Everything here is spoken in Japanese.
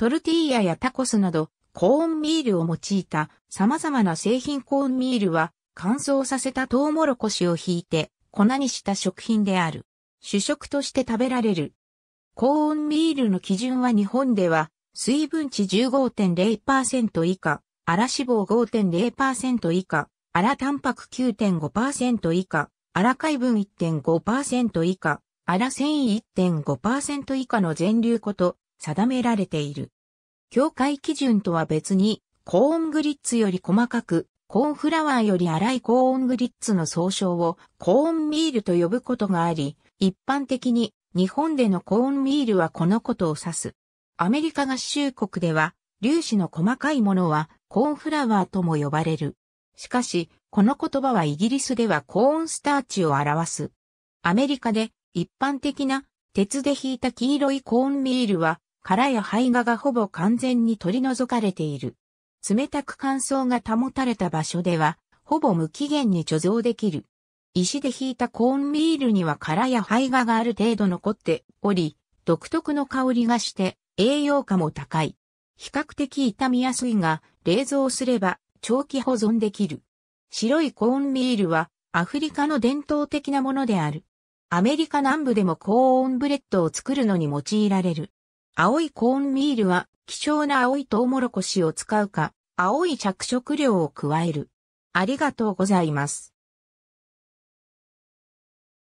トルティーヤやタコスなど、コーンミールを用いた様々な製品コーンミールは乾燥させたトウモロコシをひいて粉にした食品である。主食として食べられる。コーンミールの基準は日本では水分値15.0%以下、粗脂肪5.0%以下、粗タンパク9.5%以下、粗海分1.5%以下、粗繊維1.5%以下の全粒粉と定められている。境界基準とは別に、コーングリッツより細かく、コーンフラワーより粗いコーングリッツの総称をコーンミールと呼ぶことがあり、一般的に日本でのコーンミールはこのことを指す。アメリカ合衆国では粒子の細かいものはコーンフラワーとも呼ばれる。しかし、この言葉はイギリスではコーンスターチを表す。アメリカで一般的な鉄で引いた黄色いコーンミールは殻や胚芽がほぼ完全に取り除かれている。冷たく乾燥が保たれた場所では、ほぼ無期限に貯蔵できる。石で引いたコーンミールには殻や胚芽がある程度残っており、独特の香りがして栄養価も高い。比較的傷みやすいが、冷蔵すれば長期保存できる。白いコーンミールはアフリカの伝統的なものである。アメリカ南部でも高温ブレッドを作るのに用いられる。青いコーンミールは希少な青いトウモロコシを使うか、青い着色料を加える。ありがとうございます。